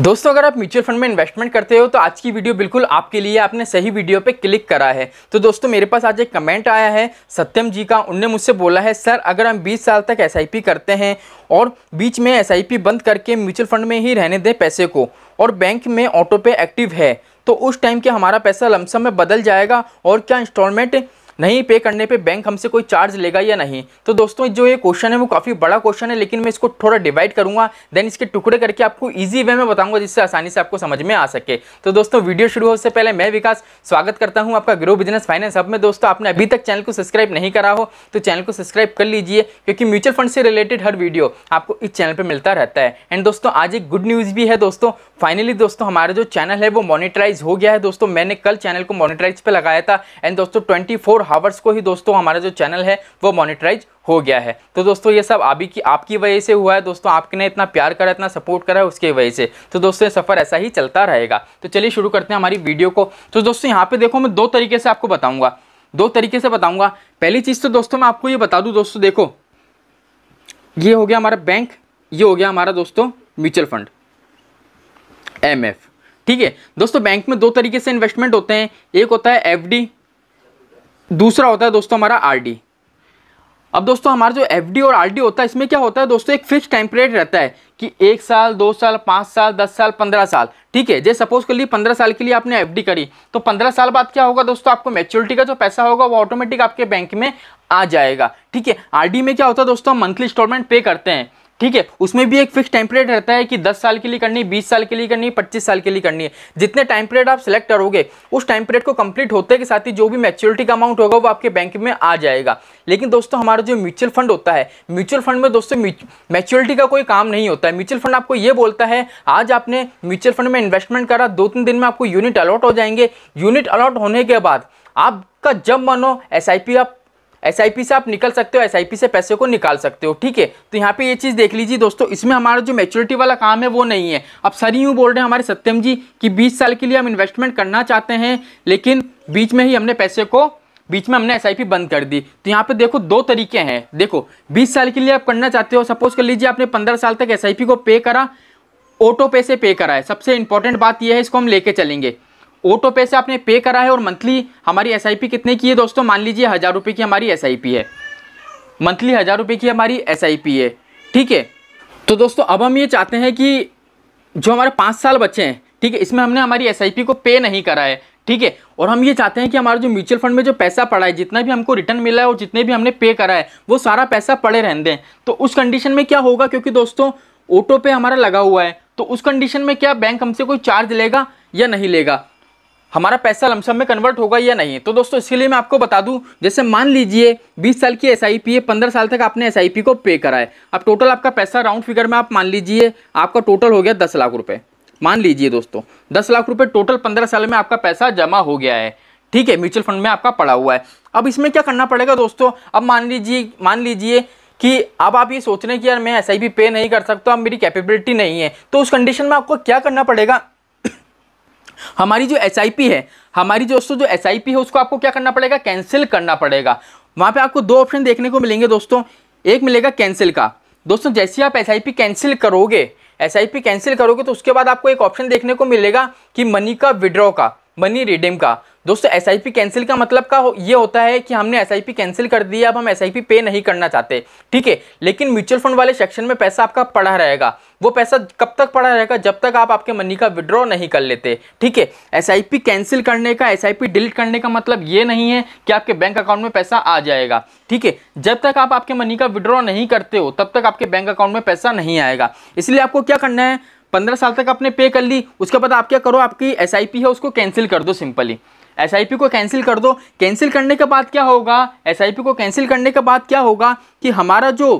दोस्तों अगर आप म्यूचुअल फंड में इन्वेस्टमेंट करते हो तो आज की वीडियो बिल्कुल आपके लिए आपने सही वीडियो पे क्लिक करा है तो दोस्तों मेरे पास आज एक कमेंट आया है सत्यम जी का उनने मुझसे बोला है सर अगर हम 20 साल तक एस करते हैं और बीच में एस बंद करके म्यूचुअल फंड में ही रहने दें पैसे को और बैंक में ऑटो पे एक्टिव है तो उस टाइम के हमारा पैसा लमसम में बदल जाएगा और क्या इंस्टॉलमेंट नहीं पे करने पे बैंक हमसे कोई चार्ज लेगा या नहीं तो दोस्तों जो ये क्वेश्चन है वो काफ़ी बड़ा क्वेश्चन है लेकिन मैं इसको थोड़ा डिवाइड करूंगा देन इसके टुकड़े करके आपको ईजी वे में बताऊंगा जिससे आसानी से आपको समझ में आ सके तो दोस्तों वीडियो शुरू होने से पहले मैं विकास स्वागत करता हूँ आपका ग्रो बिजनेस फाइनेंस हब में दोस्तों आपने अभी तक चैनल को सब्सक्राइब नहीं करा हो तो चैनल को सब्सक्राइब कर लीजिए क्योंकि म्यूचुअल फंड से रिलेटेड हर वीडियो आपको इस चैनल पर मिलता रहता है एंड दोस्तों आज एक गुड न्यूज़ भी है दोस्तों फाइनली दोस्तों हमारा जो चैनल है वो मोनिटराइज हो गया है दोस्तों मैंने कल चैनल को मोनिटराइज पर लगाया था एंड दोस्तों ट्वेंटी फोर हावर्स को ही दोस्तों हमारा जो चैनल है वो मोनिटराइज हो गया है तो दोस्तों ये सब अभी की आपकी वजह से हुआ है दोस्तों आपके ने इतना प्यार करा इतना सपोर्ट करा है उसकी वजह से तो दोस्तों ये सफ़र ऐसा ही चलता रहेगा तो चलिए शुरू करते हैं हमारी वीडियो को तो दोस्तों यहाँ पे देखो मैं दो तरीके से आपको बताऊँगा दो तरीके से बताऊँगा पहली चीज़ तो दोस्तों मैं आपको ये बता दूँ दोस्तों देखो ये हो गया हमारा बैंक ये हो गया हमारा दोस्तों म्यूचुअल फंड एम ठीक है दोस्तों बैंक में दो तरीके से इन्वेस्टमेंट होते हैं एक होता है एफ दूसरा होता है दोस्तों हमारा आर अब दोस्तों हमारा जो एफ और आर होता है इसमें क्या होता है दोस्तों एक फिक्स टाइम पीरियड रहता है कि एक साल दो साल पाँच साल दस साल पंद्रह साल ठीक है जैसे सपोज कर लिए पंद्रह साल के लिए आपने एफ करी तो पंद्रह साल बाद क्या होगा दोस्तों आपको मेच्योरिटी का जो पैसा होगा वो ऑटोमेटिक आपके बैंक में आ जाएगा ठीक है आर में क्या होता है दोस्तों हम मंथली इंस्टॉलमेंट पे करते हैं ठीक है उसमें भी एक फिक्स टाइम पीरियड रहता है कि 10 साल के लिए करनी 20 साल के लिए करनी है 25 साल के लिए करनी है जितने टाइम पीरियड आप सिलेक्ट करोगे उस टाइम पीरियड को कंप्लीट होते के साथ ही जो भी मैच्योरिटी का अमाउंट होगा वो आपके बैंक में आ जाएगा लेकिन दोस्तों हमारा जो म्यूचुअल फंड होता है म्यूचुअल फंड में दोस्तों मैच्योरिटी का कोई काम नहीं होता है म्यूचुअल फंड आपको ये बोलता है आज आपने म्यूचुअल फंड में इन्वेस्टमेंट करा दो तीन दिन में आपको यूनिट अलॉट हो जाएंगे यूनिट अलॉट होने के बाद आपका जब मानो एस आप एस से आप निकल सकते हो एस से पैसे को निकाल सकते हो ठीक है तो यहाँ पे ये चीज़ देख लीजिए दोस्तों इसमें हमारा जो मेच्योरिटी वाला काम है वो नहीं है अब सर यूँ बोल रहे हैं हमारे सत्यम जी कि बीस साल के लिए हम इन्वेस्टमेंट करना चाहते हैं लेकिन बीच में ही हमने पैसे को बीच में हमने एस बंद कर दी तो यहाँ पे देखो दो तरीके हैं देखो 20 साल के लिए आप करना चाहते हो सपोज कर लीजिए आपने 15 साल तक एस को पे करा ऑटो पे से पे करा है सबसे इंपॉर्टेंट बात यह है इसको हम लेके चलेंगे ऑटो पे से आपने पे करा है और मंथली हमारी एस कितने की है दोस्तों मान लीजिए हज़ार रुपये की हमारी एस है मंथली हज़ार रुपये की हमारी एस है ठीक है तो दोस्तों अब हम ये चाहते हैं कि जो हमारे पाँच साल बच्चे हैं ठीक है इसमें हमने हमारी एस को पे नहीं करा है ठीक है और हम ये चाहते हैं कि हमारा जो म्यूचुअल फंड में जो पैसा पड़ा है जितना भी हमको रिटर्न मिला है और जितने भी हमने पे करा है वो सारा पैसा पड़े रहने दें तो उस कंडीशन में क्या होगा क्योंकि दोस्तों ऑटो पे हमारा लगा हुआ है तो उस कंडीशन में क्या बैंक हमसे कोई चार्ज लेगा या नहीं लेगा हमारा पैसा लमसम में कन्वर्ट होगा या नहीं तो दोस्तों इसके लिए मैं आपको बता दूं जैसे मान लीजिए 20 साल की एस आई पी है पंद्रह साल तक आपने एस आई पी को पे करा है अब टोटल आपका पैसा राउंड फिगर में आप मान लीजिए आपका टोटल हो गया दस लाख रुपये मान लीजिए दोस्तों दस लाख रुपये टोटल पंद्रह साल में आपका पैसा जमा हो गया है ठीक है म्यूचुअल फंड में आपका पड़ा हुआ है अब इसमें क्या करना पड़ेगा दोस्तों अब मान लीजिए मान लीजिए कि अब आप ये सोच रहे हैं कि यार मैं एस पे नहीं कर सकता अब मेरी कैपेबिलिटी नहीं है तो उस कंडीशन में आपको क्या करना पड़ेगा हमारी जो एस है हमारी जो दोस्तों जो एस है उसको आपको क्या करना पड़ेगा कैंसिल करना पड़ेगा वहाँ पे आपको दो ऑप्शन देखने को मिलेंगे दोस्तों एक मिलेगा कैंसिल का दोस्तों जैसे आप एस कैंसिल करोगे एस कैंसिल करोगे तो उसके बाद आपको एक ऑप्शन देखने को मिलेगा कि मनी का विड्रॉ का मनी रिडीम का दोस्तों एस कैंसिल का मतलब का हो, ये होता है कि हमने एस कैंसिल कर दिया अब हम एस पे नहीं करना चाहते ठीक है लेकिन म्यूचुअल फंड वाले सेक्शन में पैसा आपका पड़ा रहेगा वो पैसा कब तक पड़ा रहेगा जब तक आप आपके मनी का विड्रॉ नहीं कर लेते ठीक है एस कैंसिल करने का एस डिलीट करने का मतलब ये नहीं है कि आपके बैंक अकाउंट में पैसा आ जाएगा ठीक है जब तक आप आपके मनी का विड्रॉ नहीं करते हो तब तक आपके बैंक अकाउंट में पैसा नहीं आएगा इसलिए आपको क्या करना है पंद्रह साल तक आपने पे कर ली उसके बाद आप क्या करो आपकी एस है उसको कैंसिल कर दो सिंपली एस को कैंसिल कर दो कैंसिल करने के बाद क्या होगा एस को कैंसिल करने के बाद क्या होगा कि हमारा जो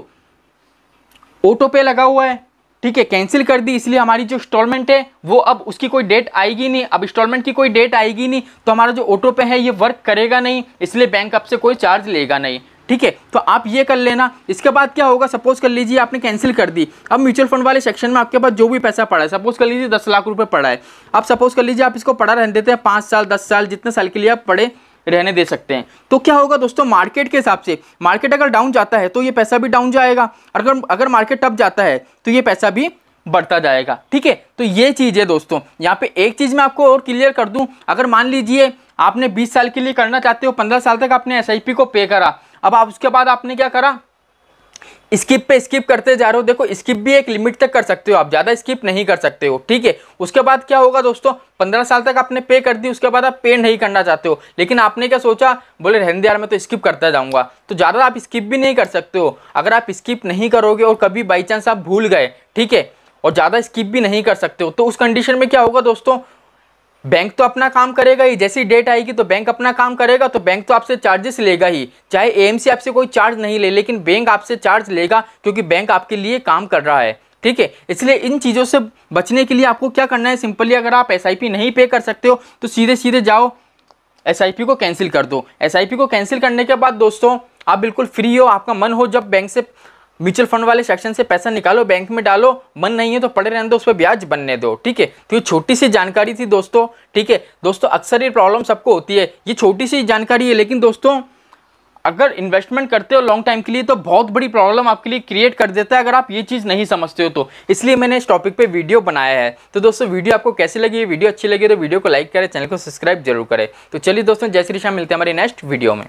ऑटो पे लगा हुआ है ठीक है कैंसिल कर दी इसलिए हमारी जो इंस्टॉलमेंट है वो अब उसकी कोई डेट आएगी नहीं अब इंस्टॉलमेंट की कोई डेट आएगी नहीं तो हमारा जो ऑटो पे है ये वर्क करेगा नहीं इसलिए बैंक आपसे कोई चार्ज लेगा नहीं ठीक है तो आप ये कर लेना इसके बाद क्या होगा सपोज कर लीजिए आपने कैंसिल कर दी अब म्यूचुअल फंड वाले सेक्शन में आपके पास जो भी पैसा पड़ा है सपोज कर लीजिए दस लाख रुपये पड़ा है अब सपोज कर लीजिए आप इसको पड़ा रहने देते हैं पाँच साल दस साल जितने साल के लिए आप पढ़े रहने दे सकते हैं तो क्या होगा दोस्तों मार्केट के हिसाब से मार्केट अगर डाउन जाता है तो ये पैसा भी डाउन जाएगा अगर अगर मार्केट अप जाता है तो ये पैसा भी बढ़ता जाएगा ठीक है तो ये चीज़ है दोस्तों यहाँ पे एक चीज़ मैं आपको और क्लियर कर दूँ अगर मान लीजिए आपने 20 साल के लिए करना चाहते हो 15 साल तक आपने एस को पे करा अब आप उसके बाद आपने क्या करा स्किप पे स्किप करते जा रहे हो देखो स्किप भी एक लिमिट तक कर सकते हो आप ज़्यादा स्किप नहीं कर सकते हो ठीक है उसके बाद क्या होगा दोस्तों पंद्रह साल तक आपने पे कर दी उसके बाद आप पे नहीं करना चाहते हो लेकिन आपने क्या सोचा बोले रहने यार मैं तो स्किप करता जाऊँगा तो ज़्यादा आप स्किप भी नहीं कर सकते हो अगर आप स्किप नहीं करोगे और कभी बाई चांस आप भूल गए ठीक है और ज़्यादा स्किप भी नहीं कर सकते हो तो उस कंडीशन में क्या होगा दोस्तों बैंक तो अपना काम करेगा ही जैसी डेट आएगी तो बैंक अपना काम करेगा तो बैंक तो आपसे चार्जेस लेगा ही चाहे एएमसी आपसे कोई चार्ज नहीं ले लेकिन बैंक आपसे चार्ज लेगा क्योंकि बैंक आपके लिए काम कर रहा है ठीक है इसलिए इन चीज़ों से बचने के लिए आपको क्या करना है सिंपली अगर आप एस नहीं पे कर सकते हो तो सीधे सीधे जाओ एस को कैंसिल कर दो एस को कैंसिल करने के बाद दोस्तों आप बिल्कुल फ्री हो आपका मन हो जब बैंक से म्यूचुअल फंड वाले सेक्शन से पैसा निकालो बैंक में डालो मन नहीं है तो पड़े रहने दो उस पर ब्याज बनने दो ठीक है तो ये छोटी सी जानकारी थी दोस्तों ठीक है दोस्तों अक्सर ये प्रॉब्लम सबको होती है ये छोटी सी जानकारी है लेकिन दोस्तों अगर इन्वेस्टमेंट करते हो लॉन्ग टाइम के लिए तो बहुत बड़ी प्रॉब्लम आपके लिए क्रिएट कर देता है अगर आप ये चीज़ नहीं समझते हो तो इसलिए मैंने इस टॉपिक पे वीडियो बनाया है तो दोस्तों वीडियो आपको कैसी लगी ये वीडियो अच्छी लगी तो वीडियो को लाइक करें चैनल को सब्सक्राइब जरूर करें तो चलिए दोस्तों जय श्री शाह मिलते हैं हमारे नेक्स्ट वीडियो में